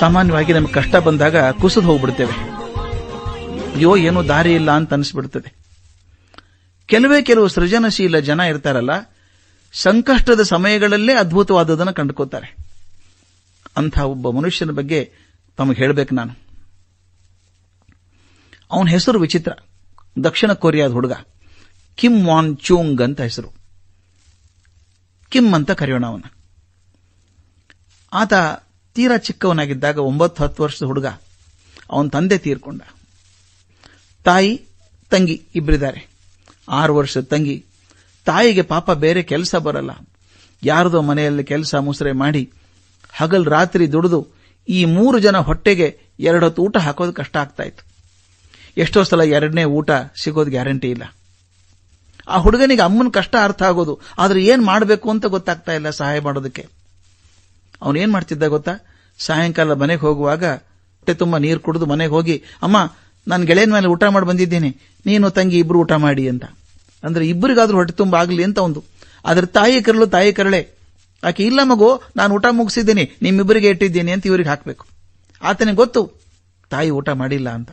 ಸಾಮಾನ್ಯವಾಗಿ ನಮಗೆ ಕಷ್ಟ ಬಂದಾಗ ಕುಸಿದು ಹೋಗ್ಬಿಡ್ತೇವೆ ಅಯ್ಯೋ ಏನೋ ದಾರಿ ಇಲ್ಲ ಅಂತ ಅನಿಸ್ಬಿಡ್ತದೆ ಕೆಲವೇ ಕೆಲವು ಸೃಜನಶೀಲ ಜನ ಇರ್ತಾರಲ್ಲ ಸಂಕಷ್ಟದ ಸಮಯಗಳಲ್ಲೇ ಅದ್ಭುತವಾದದನ್ನು ಕಂಡುಕೋತಾರೆ ಅಂಥ ಒಬ್ಬ ಮನುಷ್ಯನ ಬಗ್ಗೆ ತಮಗೆ ಹೇಳಬೇಕು ನಾನು ಅವನ ಹೆಸರು ವಿಚಿತ್ರ ದಕ್ಷಿಣ ಕೊರಿಯಾದ ಹುಡುಗ ಕಿಮ್ ವಾನ್ ಚೂಂಗ್ ಅಂತ ಹೆಸರು ಕಿಮ್ ಅಂತ ಕರೆಯೋಣ ಅವನ ಆತ ತೀರಾ ಚಿಕ್ಕವನಾಗಿದ್ದಾಗ ಒಂಬತ್ತು ಹತ್ತು ವರ್ಷದ ಹುಡುಗ ಅವನ ತಂದೆ ತೀರ್ಕೊಂಡ ತಾಯಿ ತಂಗಿ ಇಬ್ಬರಿದ್ದಾರೆ ಆರು ವರ್ಷದ ತಂಗಿ ತಾಯಿಗೆ ಪಾಪ ಬೇರೆ ಕೆಲಸ ಬರಲ್ಲ ಯಾರದೋ ಮನೆಯಲ್ಲಿ ಕೆಲಸ ಮುಸರೆ ಮಾಡಿ ಹಗಲು ರಾತ್ರಿ ದುಡಿದು ಈ ಮೂರು ಜನ ಹೊಟ್ಟೆಗೆ ಎರಡು ಹೊತ್ತು ಊಟ ಹಾಕೋದು ಕಷ್ಟ ಆಗ್ತಾ ಇತ್ತು ಎಷ್ಟೋ ಸಲ ಎರಡನೇ ಊಟ ಸಿಗೋದು ಗ್ಯಾರಂಟಿ ಇಲ್ಲ ಆ ಹುಡುಗನಿಗೆ ಅಮ್ಮನ ಕಷ್ಟ ಅರ್ಥ ಆಗೋದು ಆದರೆ ಏನು ಮಾಡಬೇಕು ಅಂತ ಗೊತ್ತಾಗ್ತಾ ಇಲ್ಲ ಸಹಾಯ ಮಾಡೋದಕ್ಕೆ ಏನ್ ಮಾಡ್ತಿದ್ದ ಗೊತ್ತಾ ಸಾಯಂಕಾಲ ಮನೆಗೆ ಹೋಗುವಾಗ ಹೊಟ್ಟೆ ತುಂಬ ನೀರು ಕುಡಿದು ಮನೆಗೆ ಹೋಗಿ ಅಮ್ಮ ನಾನು ಗೆಳೆಯನ ಮೇಲೆ ಊಟ ಮಾಡಿ ಬಂದಿದ್ದೇನೆ ನೀನು ತಂಗಿ ಇಬ್ರು ಊಟ ಮಾಡಿ ಅಂತ ಅಂದ್ರೆ ಇಬ್ಬರಿಗಾದ್ರೂ ಹೊಟ್ಟೆ ತುಂಬ ಆಗಲಿ ಅಂತ ಒಂದು ಆದ್ರೆ ತಾಯಿ ಕರಳು ತಾಯಿ ಕರಳೆ ಆಕೆ ಇಲ್ಲ ಮಗು ನಾನು ಊಟ ಮುಗಿಸಿದ್ದೀನಿ ನಿಮ್ಮಿಬ್ಬರಿಗೆ ಇಟ್ಟಿದ್ದೀನಿ ಅಂತ ಇವರಿಗೆ ಹಾಕಬೇಕು ಆತನಿಗೆ ಗೊತ್ತು ತಾಯಿ ಊಟ ಮಾಡಿಲ್ಲ ಅಂತ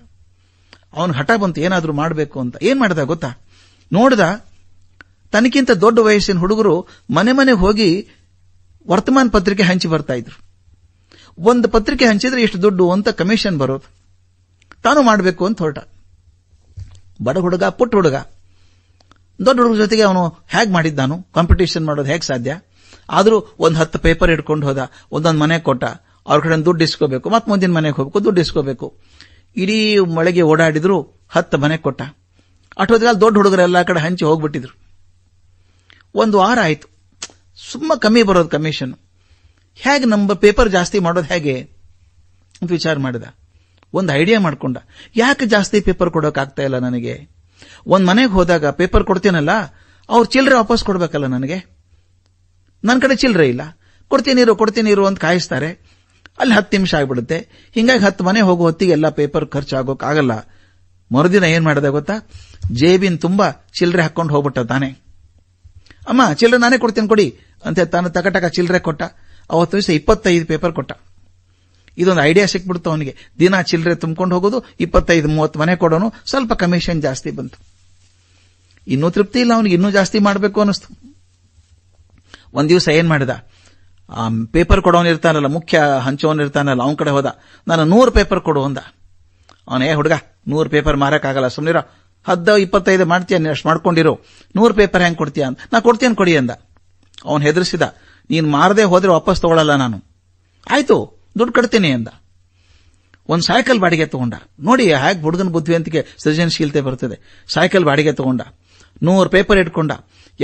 ಅವನು ಹಠ ಬಂತು ಏನಾದರೂ ಮಾಡಬೇಕು ಅಂತ ಏನ್ ಮಾಡ್ದ ಗೊತ್ತಾ ನೋಡ್ದ ತನಕಿಂತ ದೊಡ್ಡ ವಯಸ್ಸಿನ ಹುಡುಗರು ಮನೆ ಮನೆಗೆ ಹೋಗಿ ವರ್ತಮಾನ ಪತ್ರಿಕೆ ಹಂಚಿ ಬರ್ತಾ ಇದ್ರು ಒಂದು ಪತ್ರಿಕೆ ಹಂಚಿದ್ರೆ ಎಷ್ಟು ದುಡ್ಡು ಅಂತ ಕಮಿಷನ್ ಬರೋದು ತಾನು ಮಾಡಬೇಕು ಅಂತ ಹೊರಟ ಬಡ ಹುಡುಗ ಪುಟ್ಟ ಹುಡುಗ ದೊಡ್ಡ ಹುಡುಗ ಜೊತೆಗೆ ಅವನು ಹೇಗೆ ಮಾಡಿದ್ದಾನು ಕಾಂಪಿಟೇಷನ್ ಮಾಡೋದು ಹೇಗೆ ಸಾಧ್ಯ ಆದರೂ ಒಂದು ಹತ್ತು ಪೇಪರ್ ಇಟ್ಕೊಂಡು ಹೋದ ಒಂದೊಂದು ಮನೆ ಕೊಟ್ಟ ಅವ್ರ ಕಡೆ ದುಡ್ಡು ಇಸ್ಕೋಬೇಕು ಮತ್ತೆ ಮುಂದಿನ ಮನೆಗೆ ಹೋಗಬೇಕು ದುಡ್ಡು ಇಸ್ಕೋಬೇಕು ಇಡೀ ಮಳೆಗೆ ಓಡಾಡಿದ್ರು ಹತ್ತು ಮನೆ ಕೊಟ್ಟ ಅಟೋದ್ರಲ್ಲಿ ದೊಡ್ಡ ಹುಡುಗರು ಎಲ್ಲ ಕಡೆ ಹಂಚಿ ಹೋಗ್ಬಿಟ್ಟಿದ್ರು ಒಂದು ವಾರ ಆಯಿತು ಸುಮ್ಮ ಕಮ್ಮಿ ಬರೋದು ಕಮಿಷನ್ ಹೇಗೆ ನಮ್ಮ ಪೇಪರ್ ಜಾಸ್ತಿ ಮಾಡೋದು ಹೇಗೆ ಅಂತ ವಿಚಾರ ಮಾಡಿದ ಒಂದು ಐಡಿಯಾ ಮಾಡಿಕೊಂಡ ಯಾಕೆ ಜಾಸ್ತಿ ಪೇಪರ್ ಕೊಡೋಕ್ಕಾಗ್ತಾ ಇಲ್ಲ ನನಗೆ ಒಂದು ಮನೆಗೆ ಹೋದಾಗ ಪೇಪರ್ ಕೊಡ್ತೀನಲ್ಲ ಅವ್ರು ಚಿಲ್ಲರೆ ವಾಪಸ್ ಕೊಡಬೇಕಲ್ಲ ನನಗೆ ನನ್ನ ಕಡೆ ಚಿಲ್ಲರೆ ಇಲ್ಲ ಕೊಡ್ತೀನಿರು ಕೊಡ್ತೀನಿರು ಅಂತ ಕಾಯಿಸ್ತಾರೆ ಅಲ್ಲಿ ಹತ್ತು ನಿಮಿಷ ಆಗ್ಬಿಡುತ್ತೆ ಹಿಂಗಾಗಿ ಹತ್ತು ಮನೆ ಹೋಗೋ ಹೊತ್ತಿಗೆ ಎಲ್ಲ ಪೇಪರ್ ಖರ್ಚಾಗೋಕ್ಕಾಗಲ್ಲ ಮರುದಿನ ಏನ್ ಮಾಡಿದೆ ಗೊತ್ತಾ ಜೇಬಿನ ತುಂಬಾ ಚಿಲ್ಲರೆ ಹಾಕೊಂಡು ಹೋಗ್ಬಿಟ್ಟ ತಾನೆ ಅಮ್ಮ ಚಿಲ್ಲರೆ ನಾನೇ ಕೊಡ್ತೀನಿ ಕೊಡಿ ಅಂತ ತಾನು ತಕಟಕ ಚಿಲ್ಲರೆ ಕೊಟ್ಟ ಅವತ್ತು ದಿವಸ ಇಪ್ಪತ್ತೈದು ಪೇಪರ್ ಕೊಟ್ಟ ಇದೊಂದು ಐಡಿಯಾ ಸಿಕ್ಬಿಡ್ತು ಅವನಿಗೆ ದಿನ ಚಿಲ್ಲರೆ ತುಂಬಿಕೊಂಡು ಹೋಗೋದು ಇಪ್ಪತ್ತೈದು ಮೂವತ್ತು ಮನೆ ಕೊಡೋನು ಸ್ವಲ್ಪ ಕಮಿಷನ್ ಜಾಸ್ತಿ ಬಂತು ಇನ್ನೂ ತೃಪ್ತಿ ಇಲ್ಲ ಅವನಿಗೆ ಇನ್ನೂ ಜಾಸ್ತಿ ಮಾಡಬೇಕು ಅನಿಸ್ತು ಒಂದು ದಿವಸ ಏನ್ ಮಾಡಿದ ಆ ಪೇಪರ್ ಕೊಡೋನು ಇರ್ತಾನಲ್ಲ ಮುಖ್ಯ ಹಂಚೋನು ಇರ್ತಾನಲ್ಲ ಅವನ ಕಡೆ ಹೋದ ನಾನು ನೂರು ಪೇಪರ್ ಕೊಡು ಅಂದ ಅವನೇ ಹುಡುಗ ನೂರು ಪೇಪರ್ ಮಾರಕ್ಕಾಗಲ್ಲ ಸುಮ್ನಿರೋ ಹದ್ದ ಇಪ್ಪತ್ತೈದು ಮಾಡ್ತೀಯ ನೀನು ಅಷ್ಟು ಮಾಡ್ಕೊಂಡಿರೋ ನೂರು ಪೇಪರ್ ಹೆಂಗೆ ಕೊಡ್ತೀಯ ಅಂತ ನಾ ಕೊಡ್ತೀನಿ ಕೊಡಿ ಅಂದ ಅವನು ಹೆದರಿಸಿದ ನೀನು ಮಾರದೆ ಹೋದ್ರೆ ವಾಪಸ್ ತಗೊಳಲ್ಲ ನಾನು ಆಯ್ತು ದುಡ್ಡು ಕಟ್ತೀನಿ ಅಂದ ಒಂದು ಸೈಕಲ್ ಬಾಡಿಗೆ ತಗೊಂಡ ನೋಡಿ ಹ್ಯಾಕ್ ಹುಡುಗನ ಅಂತಿಗೆ ಸೃಜನಶೀಲತೆ ಬರ್ತದೆ ಸೈಕಲ್ ಬಾಡಿಗೆ ತಗೊಂಡ ನೂರು ಪೇಪರ್ ಇಟ್ಕೊಂಡ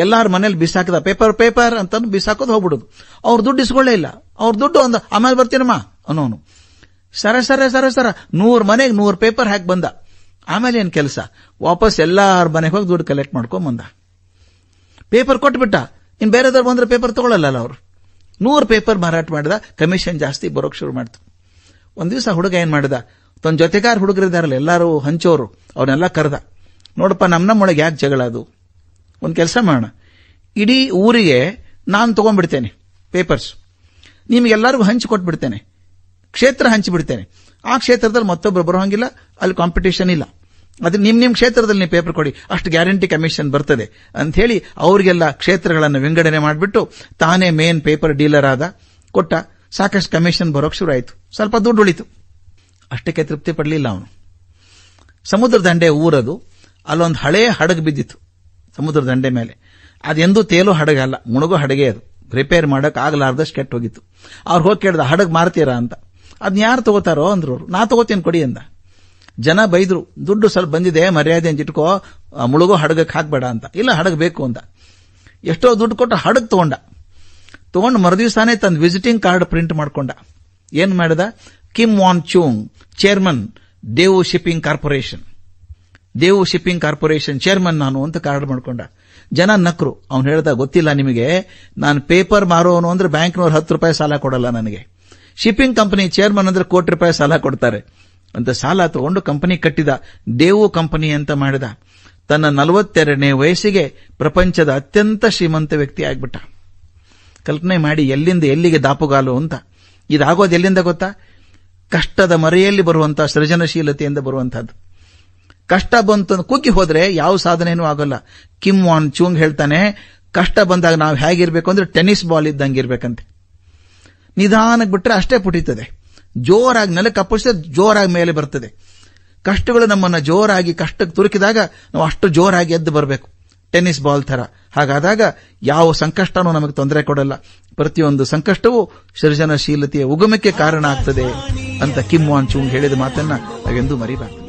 ಎಲ್ಲಾರ ಮನೇಲಿ ಬಿಸಾಕಿದ ಪೇಪರ್ ಪೇಪರ್ ಅಂತ ಬಿಸಾಕೋದು ಹೋಗ್ಬಿಡುದು ಅವ್ರ ದುಡ್ಡು ಇಸ್ಕೊಳ್ಳೇ ಇಲ್ಲ ಅವ್ರ ದುಡ್ಡು ಒಂದು ಆಮೇಲೆ ಬರ್ತೀನಮ್ಮ ಅನ್ನೋನು ಸರ ಸರ ಸರ ಸರ ನೂರು ಮನೆಗೆ ನೂರು ಪೇಪರ್ ಹ್ಯಾಕ್ ಬಂದ ಆಮೇಲೆ ಏನು ಕೆಲಸ ವಾಪಸ್ ಎಲ್ಲಾರ ಮನೆಗೆ ಹೋಗಿ ದುಡ್ಡು ಕಲೆಕ್ಟ್ ಮಾಡ್ಕೊಂಬಂದ ಪೇಪರ್ ಕೊಟ್ಬಿಟ್ಟ ಇನ್ನು ಬೇರೆದವ್ರು ಬಂದ್ರೆ ಪೇಪರ್ ತಗೊಳ್ಳಲ್ಲ ಅವರು ನೂರು ಪೇಪರ್ ಮಾರಾಟ ಮಾಡಿದ ಕಮಿಷನ್ ಜಾಸ್ತಿ ಬರೋಕೆ ಶುರು ಮಾಡ್ತು ಒಂದು ದಿವಸ ಹುಡುಗ ಏನು ಮಾಡಿದ ತನ್ನ ಜೊತೆಗಾರ ಹುಡುಗರಿದ್ದಾರಲ್ಲ ಎಲ್ಲರೂ ಹಂಚೋರು ಅವನ್ನೆಲ್ಲ ಕರೆದ ನೋಡಪ್ಪ ನಮ್ಮ ನಮ್ಮೊಳಗೆ ಯಾಕೆ ಜಗಳ ಅದು ಒಂದು ಕೆಲಸ ಮಾಡೋಣ ಇಡೀ ಊರಿಗೆ ನಾನು ತೊಗೊಂಡ್ಬಿಡ್ತೇನೆ ಪೇಪರ್ಸ್ ನಿಮಗೆಲ್ಲರಿಗೂ ಹಂಚಿ ಕೊಟ್ಬಿಡ್ತೇನೆ ಕ್ಷೇತ್ರ ಹಂಚಿಬಿಡ್ತೇನೆ ಆ ಕ್ಷೇತ್ರದಲ್ಲಿ ಮತ್ತೊಬ್ಬರು ಬರೋ ಹಂಗಿಲ್ಲ ಅಲ್ಲಿ ಕಾಂಪಿಟೇಷನ್ ಇಲ್ಲ ಅದು ನಿಮ್ಮ ನಿಮ್ಮ ಕ್ಷೇತ್ರದಲ್ಲಿ ನೀವು ಪೇಪರ್ ಕೊಡಿ ಅಷ್ಟು ಗ್ಯಾರಂಟಿ ಕಮಿಷನ್ ಬರ್ತದೆ ಅಂತ ಹೇಳಿ ಅವರಿಗೆಲ್ಲ ಕ್ಷೇತ್ರಗಳನ್ನು ವಿಂಗಡಣೆ ಮಾಡಿಬಿಟ್ಟು ತಾನೇ ಮೇನ್ ಪೇಪರ್ ಡೀಲರ್ ಆದ ಕೊಟ್ಟ ಸಾಕಷ್ಟು ಕಮಿಷನ್ ಬರೋಕ್ಕೆ ಶುರು ಆಯಿತು ಸ್ವಲ್ಪ ದುಡ್ಡು ಉಳಿತು ಅಷ್ಟಕ್ಕೆ ತೃಪ್ತಿ ಪಡಲಿಲ್ಲ ಅವನು ಸಮುದ್ರ ದಂಡೆ ಊರದು ಅಲ್ಲೊಂದು ಹಳೇ ಹಡಗು ಬಿದ್ದಿತ್ತು ಸಮುದ್ರ ದಂಡೆ ಮೇಲೆ ಅದೆಂದೂ ತೇಲೋ ಹಡಗಲ್ಲ ಮುಣಗೋ ಹಡಗೆ ಅದು ರಿಪೇರ್ ಮಾಡೋಕೆ ಆಗಲಾರ್ದಷ್ಟು ಕೆಟ್ಟು ಹೋಗಿತ್ತು ಅವ್ರು ಹೋಗಿ ಕೇಳ್ದ ಹಡಗು ಮಾರ್ತೀರಾ ಅಂತ ಅದನ್ನ ಯಾರು ತಗೋತಾರೋ ಅಂದ್ರು ನಾ ತಗೋತೀನಿ ಕೊಡಿ ಅಂದ ಜನ ಬೈದ್ರು ದುಡ್ಡು ಸ್ವಲ್ಪ ಬಂದಿದೆ ಮರ್ಯಾದೆ ಇಟ್ಕೋ ಮುಳುಗೋ ಹಡಗಕ್ಕೆ ಹಾಕಬೇಡ ಅಂತ ಇಲ್ಲ ಹಡಗ ಬೇಕು ಅಂತ ಎಷ್ಟೋ ದುಡ್ಡು ಕೊಟ್ಟು ಹಡಗ್ ತಗೊಂಡ ತಗೊಂಡು ಮರುದಿವಸಾನೇ ತನ್ನ ವಿಸಿಟಿಂಗ್ ಕಾರ್ಡ್ ಪ್ರಿಂಟ್ ಮಾಡ್ಕೊಂಡ ಏನ್ ಮಾಡಿದ Kim Woo Choong chairman Daewoo shipping corporation Daewoo shipping corporation chairman ನಾನು ಅಂತ ಕಾರ್ಡ್ ಮಾಡಿಕೊಂಡ ಜನ ನಕ್ರು ಅವ್ನು ಹೇಳ್ದ ಗೊತ್ತಿಲ್ಲ ನಿಮಗೆ ನಾನು ಪೇಪರ್ ಮಾರೋನು ಅಂದ್ರೆ ಬ್ಯಾಂಕ್ನವ್ರು ಹತ್ತು ರೂಪಾಯಿ ಸಾಲ ಕೊಡಲ್ಲ ನನಗೆ ಶಿಪ್ಪಿಂಗ್ ಕಂಪನಿ ಚೇರ್ಮನ್ ಅಂದ್ರೆ ಕೋಟಿ ರೂಪಾಯಿ ಸಾಲ ಕೊಡ್ತಾರೆ ಅಂತ ಸಾಲ ತಗೊಂಡು ಕಂಪನಿ ಕಟ್ಟಿದ ದೇವು ಕಂಪನಿ ಅಂತ ಮಾಡಿದ ತನ್ನ ನಲವತ್ತೆರಡನೇ ವಯಸ್ಸಿಗೆ ಪ್ರಪಂಚದ ಅತ್ಯಂತ ಶ್ರೀಮಂತ ವ್ಯಕ್ತಿ ಆಗ್ಬಿಟ್ಟ ಕಲ್ಪನೆ ಮಾಡಿ ಎಲ್ಲಿಂದ ಎಲ್ಲಿಗೆ ದಾಪುಗಾಲು ಅಂತ ಇದಾಗೋದು ಎಲ್ಲಿಂದ ಗೊತ್ತಾ ಕಷ್ಟದ ಮರೆಯಲ್ಲಿ ಬರುವಂತಹ ಸೃಜನಶೀಲತೆಯಿಂದ ಬರುವಂತಹದ್ದು ಕಷ್ಟ ಬಂತು ಕುಗ್ಗಿ ಹೋದ್ರೆ ಯಾವ ಸಾಧನೆಯೂ ಆಗೋಲ್ಲ ಕಿಮ್ ವಾನ್ ಚೂಂಗ್ ಹೇಳ್ತಾನೆ ಕಷ್ಟ ಬಂದಾಗ ನಾವು ಹೇಗಿರ್ಬೇಕು ಅಂದ್ರೆ ಟೆನಿಸ್ ಬಾಲ್ ಇದ್ದಂಗೆ ಇರ್ಬೇಕಂತೆ ನಿಧಾನಕ್ಕೆ ಬಿಟ್ರೆ ಅಷ್ಟೇ ಪುಟೀತದೆ ಜೋರಾಗಿ ನೆಲಕ್ಕೆ ಕಪ್ಪಿಸಿದ್ರೆ ಜೋರಾಗಿ ಮೇಲೆ ಬರ್ತದೆ ಕಷ್ಟಗಳು ನಮ್ಮನ್ನು ಜೋರಾಗಿ ಕಷ್ಟಕ್ಕೆ ತುರುಕಿದಾಗ ನಾವು ಅಷ್ಟು ಜೋರಾಗಿ ಎದ್ದು ಬರಬೇಕು ಟೆನ್ನಿಸ್ ಬಾಲ್ ಥರ ಹಾಗಾದಾಗ ಯಾವ ಸಂಕಷ್ಟನೂ ನಮಗೆ ತೊಂದರೆ ಕೊಡಲ್ಲ ಪ್ರತಿಯೊಂದು ಸಂಕಷ್ಟವೂ ಸೃಜನಶೀಲತೆಯ ಉಗಮಕ್ಕೆ ಕಾರಣ ಆಗ್ತದೆ ಅಂತ ಕಿಮ್ ಹೇಳಿದ ಮಾತನ್ನ ನಾವೆಂದೂ ಮರಿಬಾರ್ದು